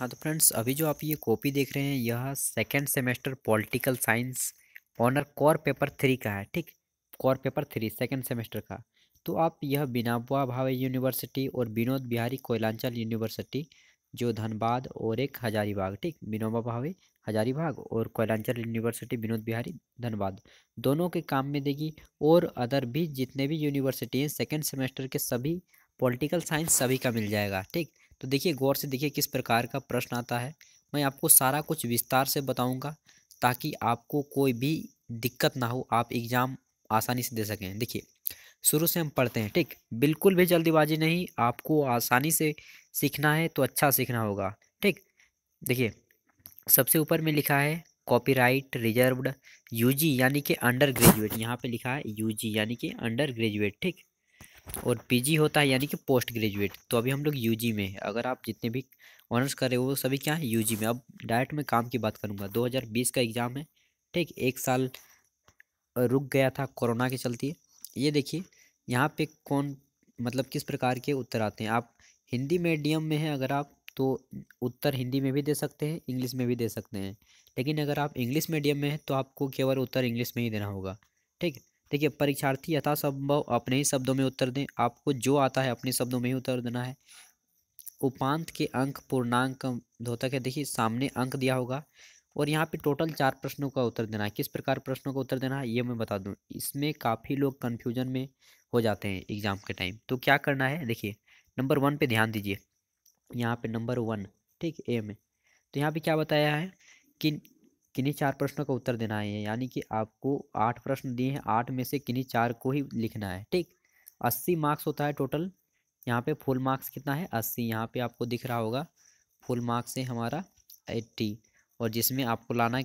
हाँ तो फ्रेंड्स अभी जो आप ये कॉपी देख रहे हैं यह second semester political science honour core paper three का है ठीक core paper three second semester का तो आप यह बिनाबुआ भावे यूनिवर्सिटी और विनोद बिहारी कोयलांचल यूनिवर्सिटी जो धनबाद और एक हजारीबाग ठीक विनोबा भावे हजारीबाग और कोयलांचल यूनिवर्सिटी विनोद बिहारी धनबाद दोनों के काम में देगी और अदर भी जितने भी यूनिवर्सिटी हैं सेकेंड सेमेस्टर के सभी पॉलिटिकल साइंस सभी का मिल जाएगा ठीक तो देखिए गौर से देखिए किस प्रकार का प्रश्न आता है मैं आपको सारा कुछ विस्तार से बताऊंगा ताकि आपको कोई भी दिक्कत ना हो आप एग्ज़ाम आसानी से दे सकें देखिए शुरू से हम पढ़ते हैं ठीक बिल्कुल भी जल्दीबाजी नहीं आपको आसानी से सीखना है तो अच्छा सीखना होगा ठीक देखिए सबसे ऊपर में लिखा है कॉपीराइट रिजर्व्ड यूजी यानी कि अंडर ग्रेजुएट यहाँ पे लिखा है यूजी यानी कि अंडर ग्रेजुएट ठीक और पीजी होता है यानी कि पोस्ट ग्रेजुएट तो अभी हम लोग यू में है अगर आप जितने भी ऑनर्स कर रहे हो वो सभी क्या है यू में अब डायरेक्ट में काम की बात करूँगा दो का एग्ज़ाम है ठीक एक साल रुक गया था कोरोना के चलते ये देखिए यहाँ पे कौन मतलब किस प्रकार के उत्तर आते हैं आप हिंदी मीडियम में हैं अगर आप तो उत्तर हिंदी में भी दे सकते हैं इंग्लिश में भी दे सकते हैं लेकिन अगर आप इंग्लिश मीडियम में हैं तो आपको केवल उत्तर इंग्लिश में ही देना होगा ठीक है देखिए परीक्षार्थी यथासंभव अपने ही शब्दों में उत्तर दें आपको जो आता है अपने शब्दों में ही उत्तर देना है उपांत के अंक पूर्णांक धोतक है देखिए सामने अंक दिया होगा और यहाँ पे टोटल चार प्रश्नों का उत्तर देना है किस प्रकार प्रश्नों का उत्तर देना है ये मैं बता दूँ इसमें काफ़ी लोग कन्फ्यूजन में हो जाते हैं एग्ज़ाम के टाइम तो क्या करना है देखिए नंबर वन पे ध्यान दीजिए यहाँ पे नंबर वन ठीक ए में तो यहाँ पे क्या बताया है कि किन्हीं चार प्रश्नों का उत्तर देना है यानी कि आपको आठ प्रश्न दिए हैं आठ में से किन्हीं चार को ही लिखना है ठीक अस्सी मार्क्स होता है टोटल यहाँ पे फुल मार्क्स कितना है अस्सी यहाँ पे आपको दिख रहा होगा फुल मार्क्स है हमारा एट्टी और जिसमें आपको लाना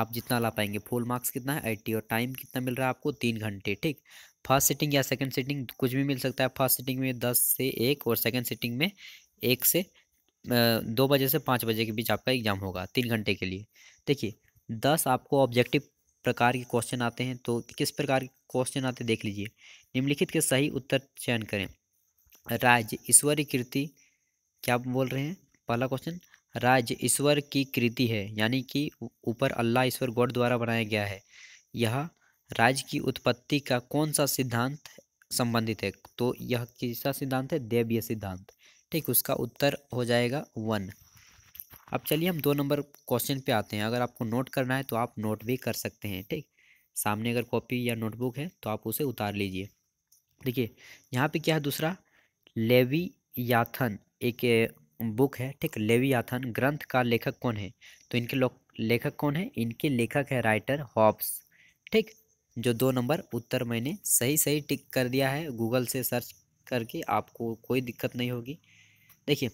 आप जितना ला पाएंगे फुल मार्क्स कितना है एट्टी और टाइम कितना मिल रहा है आपको तीन घंटे ठीक फर्स्ट सिटिंग या सेकेंड सीटिंग कुछ भी मिल सकता है फर्स्ट सीटिंग में दस से एक और सेकेंड सीटिंग में एक से दो बजे से पाँच बजे के बीच आपका एग्ज़ाम होगा तीन घंटे के लिए देखिए दस आपको ऑब्जेक्टिव प्रकार के क्वेश्चन आते हैं तो किस प्रकार के क्वेश्चन आते देख लीजिए निम्नलिखित के सही उत्तर चयन करें राज्य ईश्वरी कृति क्या बोल रहे हैं पहला क्वेश्चन राज्य ईश्वर की कृति है यानी कि ऊपर अल्लाह ईश्वर गॉड द्वारा बनाया गया है यह राज्य की उत्पत्ति का कौन सा सिद्धांत संबंधित है तो यह किसका सिद्धांत है देवीय सिद्धांत ठीक उसका उत्तर हो जाएगा वन अब चलिए हम दो नंबर क्वेश्चन पे आते हैं अगर आपको नोट करना है तो आप नोट भी कर सकते हैं ठीक सामने अगर कॉपी या नोटबुक है तो आप उसे उतार लीजिए देखिए यहाँ पे क्या है दूसरा लेवी याथन एक बुक है ठीक लेवी याथन ग्रंथ का लेखक कौन है तो इनके लोग लेखक कौन है इनके लेखक है राइटर हॉब्स ठीक जो दो नंबर उत्तर मैंने सही सही टिक कर दिया है गूगल से सर्च करके आपको कोई दिक्कत नहीं होगी देखिए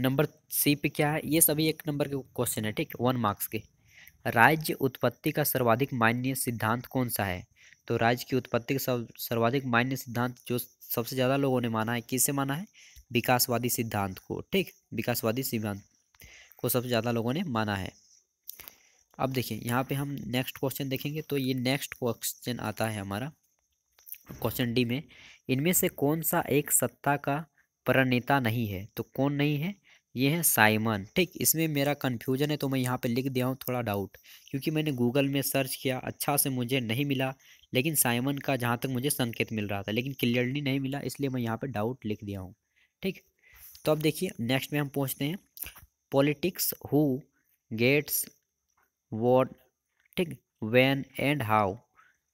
नंबर सी पे क्या है ये सभी एक नंबर के क्वेश्चन है ठीक वन मार्क्स के राज्य उत्पत्ति का सर्वाधिक मान्य सिद्धांत कौन सा है तो राज्य की उत्पत्ति का सर्वाधिक मान्य सिद्धांत जो सबसे ज़्यादा लोगों ने माना है किससे माना है विकासवादी सिद्धांत को ठीक विकासवादी सिद्धांत को सबसे ज़्यादा लोगों ने माना है अब देखिए यहाँ पे हम नेक्स्ट क्वेश्चन देखेंगे तो ये नेक्स्ट क्वेश्चन आता है हमारा क्वेश्चन डी में इनमें से कौन सा एक सत्ता का प्रणीता नहीं है तो कौन नहीं है ये है साइमन ठीक इसमें मेरा कन्फ्यूजन है तो मैं यहाँ पे लिख दिया हूँ थोड़ा डाउट क्योंकि मैंने गूगल में सर्च किया अच्छा से मुझे नहीं मिला लेकिन साइमन का जहाँ तक मुझे संकेत मिल रहा था लेकिन क्लियरली नहीं मिला इसलिए मैं यहाँ पर डाउट लिख दिया हूँ ठीक तो अब देखिए नेक्स्ट में हम पहुँचते हैं पॉलिटिक्स हु गेट्स वॉट ठीक वैन एंड हाउ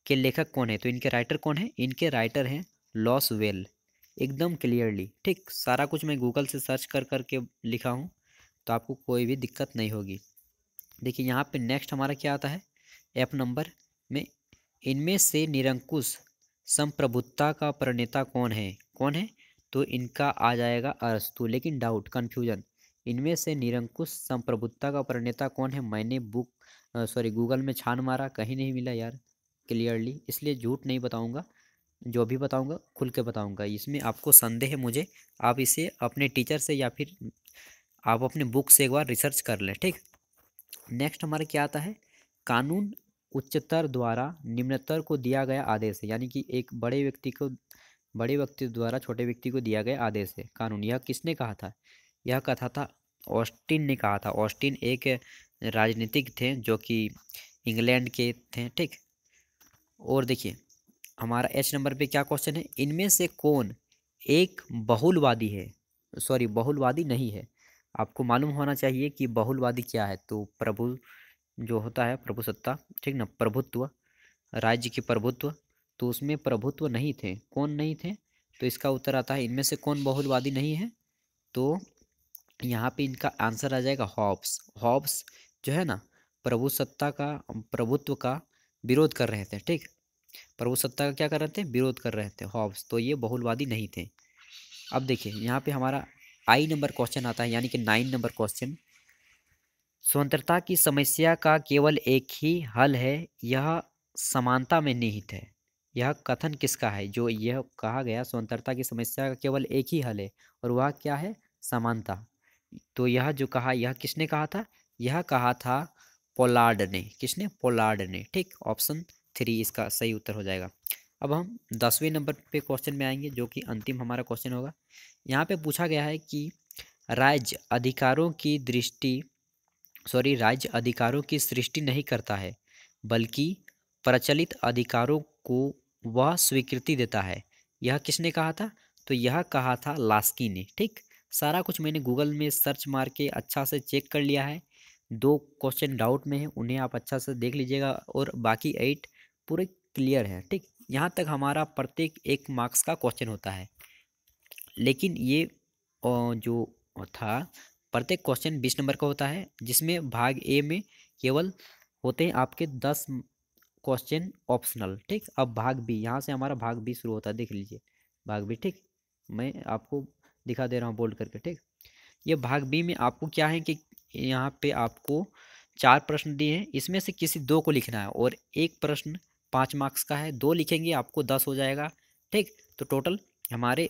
के लेखक कौन है तो इनके राइटर कौन है इनके राइटर हैं लॉस वेल एकदम क्लियरली ठीक सारा कुछ मैं गूगल से सर्च कर करके लिखा हूँ तो आपको कोई भी दिक्कत नहीं होगी देखिए यहाँ पे नेक्स्ट हमारा क्या आता है ऐप नंबर में इनमें से निरंकुश संप्रभुता का प्रणेता कौन है कौन है तो इनका आ जाएगा अरस्तु लेकिन डाउट कन्फ्यूजन इनमें से निरंकुश संप्रभुता का प्रणेता कौन है मैंने बुक सॉरी गूगल में छान मारा कहीं नहीं मिला यार क्लियरली इसलिए झूठ नहीं बताऊंगा जो भी बताऊंगा खुल के बताऊंगा इसमें आपको संदेह है मुझे आप इसे अपने टीचर से या फिर आप अपने बुक से एक बार रिसर्च कर लें ठीक नेक्स्ट हमारा क्या आता है कानून उच्चतर द्वारा निम्नतर को दिया गया आदेश है यानी कि एक बड़े व्यक्ति को बड़े व्यक्ति द्वारा छोटे व्यक्ति को दिया गया आदेश है कानून यह किसने कहा था यह कथा था ऑस्टिन ने कहा था ऑस्टिन एक राजनीतिक थे जो कि इंग्लैंड के थे ठीक और देखिए हमारा एच नंबर पे क्या क्वेश्चन है इनमें से कौन एक बहुलवादी है सॉरी बहुलवादी नहीं है आपको मालूम होना चाहिए कि बहुलवादी क्या है तो प्रभु जो होता है प्रभु सत्ता ठीक ना प्रभुत्व राज्य की प्रभुत्व तो उसमें प्रभुत्व नहीं थे कौन नहीं थे तो इसका उत्तर आता है इनमें से कौन बहुलवादी नहीं है तो यहाँ पे इनका आंसर आ जाएगा हॉब्स हॉब्स जो है ना प्रभु सत्ता का प्रभुत्व का विरोध कर रहे थे ठीक पर वो सत्ता का क्या कर रहे थे विरोध कर रहे थे हॉब्स तो ये बहुलवादी नहीं थे अब देखिए यहाँ पे हमारा आई नंबर क्वेश्चन आता है यानी कि नाइन नंबर क्वेश्चन स्वतंत्रता की समस्या का केवल एक ही हल है यह समानता में निहित है यह कथन किसका है जो यह कहा गया स्वतंत्रता की समस्या का केवल एक ही हल है और वह क्या है समानता तो यह जो कहा यह किसने कहा था यह कहा था पोलार्ड ने किसने पोलार्ड ने ठीक ऑप्शन थ्री इसका सही उत्तर हो जाएगा अब हम दसवें नंबर पे क्वेश्चन में आएंगे जो कि अंतिम हमारा क्वेश्चन होगा यहाँ पे पूछा गया है कि राज्य अधिकारों की दृष्टि सॉरी राज्य अधिकारों की सृष्टि नहीं करता है बल्कि प्रचलित अधिकारों को वह स्वीकृति देता है यह किसने कहा था तो यह कहा था लास्की ने ठीक सारा कुछ मैंने गूगल में सर्च मार के अच्छा से चेक कर लिया है दो क्वेश्चन डाउट में हैं उन्हें आप अच्छा से देख लीजिएगा और बाकी एट पूरे क्लियर है ठीक यहाँ तक हमारा प्रत्येक एक मार्क्स का क्वेश्चन होता है लेकिन ये जो था प्रत्येक क्वेश्चन बीस नंबर का होता है जिसमें भाग ए में केवल होते हैं आपके दस क्वेश्चन ऑप्शनल ठीक अब भाग बी यहाँ से हमारा भाग बी शुरू होता है देख लीजिए भाग बी ठीक मैं आपको दिखा दे रहा हूँ बोल्ड करके ठीक ये भाग बी में आपको क्या है कि यहाँ पे आपको चार प्रश्न दिए हैं इसमें से किसी दो को लिखना है और एक प्रश्न पाँच मार्क्स का है दो लिखेंगे आपको दस हो जाएगा ठीक तो टोटल हमारे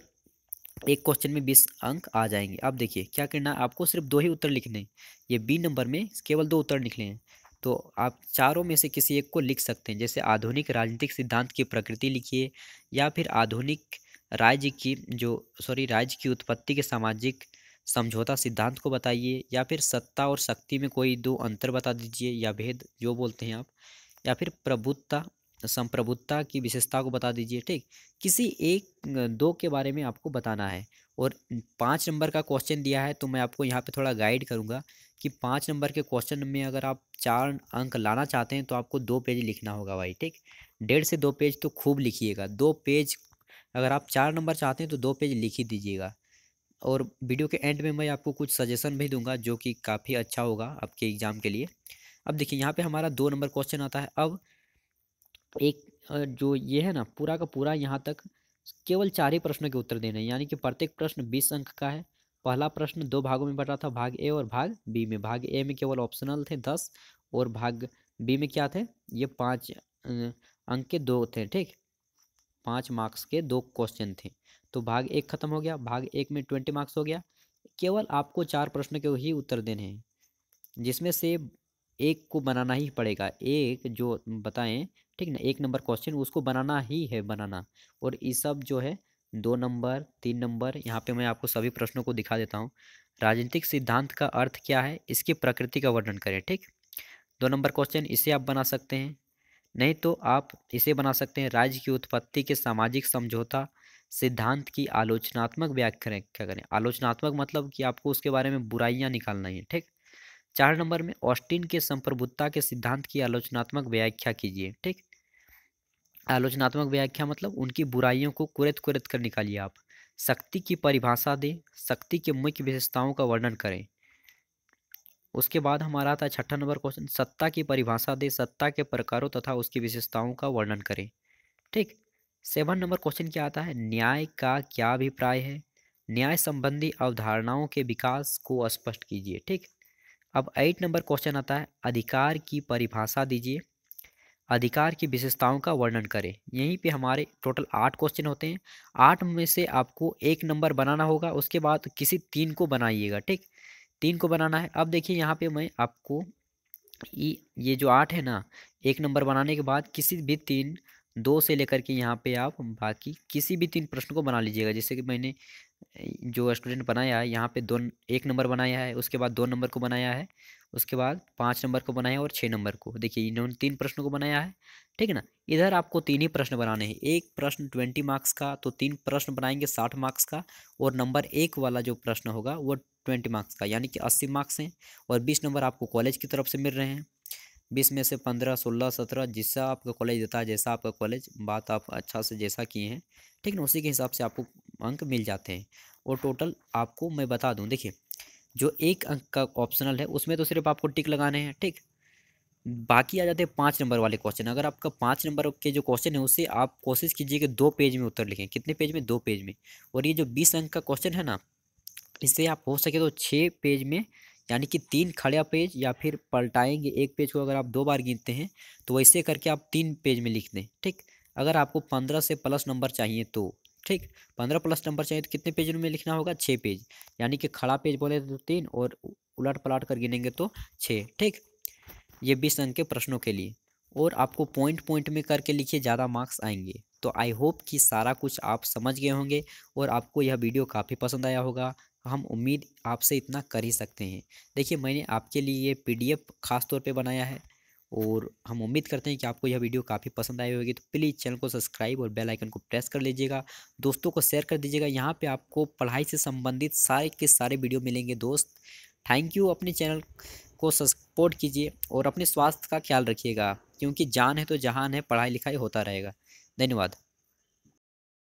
एक क्वेश्चन में बीस अंक आ जाएंगे अब देखिए क्या करना है आपको सिर्फ दो ही उत्तर लिखने ये बी नंबर में केवल दो उत्तर निकले हैं तो आप चारों में से किसी एक को लिख सकते हैं जैसे आधुनिक राजनीतिक सिद्धांत की प्रकृति लिखिए या फिर आधुनिक राज्य की जो सॉरी राज्य की उत्पत्ति के सामाजिक समझौता सिद्धांत को बताइए या फिर सत्ता और शक्ति में कोई दो अंतर बता दीजिए या भेद जो बोलते हैं आप या फिर प्रभुत्ता संप्रभुता की विशेषता को बता दीजिए ठीक किसी एक दो के बारे में आपको बताना है और पाँच नंबर का क्वेश्चन दिया है तो मैं आपको यहाँ पे थोड़ा गाइड करूँगा कि पाँच नंबर के क्वेश्चन में अगर आप चार अंक लाना चाहते हैं तो आपको दो पेज लिखना होगा भाई ठीक डेढ़ से दो पेज तो खूब लिखिएगा दो पेज अगर आप चार नंबर चाहते हैं तो दो पेज लिख ही दीजिएगा और वीडियो के एंड में मैं आपको कुछ सजेशन भी दूंगा जो कि काफ़ी अच्छा होगा आपके एग्ज़ाम के लिए अब देखिए यहाँ पे हमारा दो नंबर क्वेश्चन आता है अब एक जो ये है ना पूरा का पूरा यहाँ तक केवल चार ही प्रश्नों के उत्तर देने हैं यानी कि प्रत्येक प्रश्न बीस अंक का है पहला प्रश्न दो भागों में बटा था भाग ए और भाग बी में भाग ए में केवल ऑप्शनल थे दस और भाग बी में क्या थे ये पाँच अंक के दो थे ठीक पाँच मार्क्स के दो क्वेश्चन थे तो भाग एक खत्म हो गया भाग एक में ट्वेंटी मार्क्स हो गया केवल आपको चार प्रश्न के ही उत्तर देने हैं जिसमें से एक को बनाना ही पड़ेगा एक जो बताएं ठीक ना एक नंबर क्वेश्चन उसको बनाना ही है बनाना और ये सब जो है दो नंबर तीन नंबर यहाँ पे मैं आपको सभी प्रश्नों को दिखा देता हूँ राजनीतिक सिद्धांत का अर्थ क्या है इसकी प्रकृति का वर्णन करें ठीक दो नंबर क्वेश्चन इसे आप बना सकते हैं नहीं तो आप इसे बना सकते हैं राज्य की उत्पत्ति के सामाजिक समझौता सिद्धांत की आलोचनात्मक व्याख्या करें आलोचनात्मक मतलब कि आपको उसके बारे में बुराइयां निकालना है ठीक चार नंबर में ऑस्टिन के संप्रभुता के सिद्धांत की आलोचनात्मक व्याख्या कीजिए ठीक आलोचनात्मक व्याख्या मतलब उनकी बुराइयों को कुरेत कुरेत कर निकालिए आप शक्ति की परिभाषा दें शक्ति के मुख्य विशेषताओं का वर्णन करें उसके बाद हमारा था छठा नंबर क्वेश्चन सत्ता की परिभाषा दें सत्ता के प्रकारों तथा उसकी विशेषताओं का वर्णन करें ठीक सेवन नंबर क्वेश्चन क्या आता है न्याय का क्या अभिप्राय है न्याय संबंधी अवधारणाओं के विकास को स्पष्ट कीजिए ठीक अब एट नंबर क्वेश्चन आता है अधिकार की परिभाषा दीजिए अधिकार की विशेषताओं का वर्णन करें यहीं पे हमारे टोटल आठ क्वेश्चन होते हैं आठ में से आपको एक नंबर बनाना होगा उसके बाद किसी तीन को बनाइएगा ठीक तीन को बनाना है अब देखिए यहाँ पे मैं आपको ये जो आठ है ना एक नंबर बनाने के बाद किसी भी तीन दो से लेकर के यहाँ पे आप बाकी किसी भी तीन प्रश्न को बना लीजिएगा जैसे कि मैंने जो स्टूडेंट बनाया है यहाँ पे दो एक नंबर बनाया है उसके बाद दो नंबर को बनाया है उसके बाद पाँच नंबर को बनाया और छः नंबर को देखिए इन्होंने तीन प्रश्नों को बनाया है ठीक है ना इधर आपको तीन ही प्रश्न बनाने हैं एक प्रश्न ट्वेंटी मार्क्स का तो तीन प्रश्न बनाएंगे साठ मार्क्स का और नंबर एक वाला जो प्रश्न होगा वो ट्वेंटी मार्क्स का यानी कि अस्सी मार्क्स हैं और बीस नंबर आपको कॉलेज की तरफ से मिल रहे हैं बीस में से पंद्रह सोलह सत्रह जिससे आपका कॉलेज देता है जैसा आपका कॉलेज बात आप अच्छा से जैसा किए हैं ठीक है उसी के हिसाब से आपको अंक मिल जाते हैं और टोटल आपको मैं बता दूँ देखिए जो एक अंक का ऑप्शनल है उसमें तो सिर्फ आपको टिक लगाने हैं ठीक बाकी आ जाते हैं पाँच नंबर वाले क्वेश्चन अगर आपका पाँच नंबर के जो क्वेश्चन है उसे आप कोशिश कीजिए कि दो पेज में उत्तर लिखें कितने पेज में दो पेज में और ये जो बीस अंक का क्वेश्चन है ना इससे आप हो सके तो छः पेज में यानी कि तीन खड़े पेज या फिर पलटाएंगे एक पेज को अगर आप दो बार गिनते हैं तो वैसे करके आप तीन पेज में लिख दें ठीक अगर आपको पंद्रह से प्लस नंबर चाहिए तो ठीक पंद्रह प्लस नंबर चाहिए तो कितने पेज में लिखना होगा छः पेज यानी कि खड़ा पेज बोले तो तीन और उलट पलट कर गिनेंगे तो छः ठीक ये बीस अंक के प्रश्नों के लिए और आपको पॉइंट पॉइंट में करके लिखिए ज़्यादा मार्क्स आएंगे तो आई होप कि सारा कुछ आप समझ गए होंगे और आपको यह वीडियो काफ़ी पसंद आया होगा हम उम्मीद आपसे इतना कर ही सकते हैं देखिए मैंने आपके लिए ये पीडीएफ खास तौर पर बनाया है और हम उम्मीद करते हैं कि आपको यह वीडियो काफ़ी पसंद आई होगी तो प्लीज़ चैनल को सब्सक्राइब और बेल आइकन को प्रेस कर लीजिएगा दोस्तों को शेयर कर दीजिएगा यहाँ पे आपको पढ़ाई से संबंधित सारे के सारे वीडियो मिलेंगे दोस्त थैंक यू अपने चैनल को सपोर्ट कीजिए और अपने स्वास्थ्य का ख्याल रखिएगा क्योंकि जान है तो जहान है पढ़ाई लिखाई होता रहेगा धन्यवाद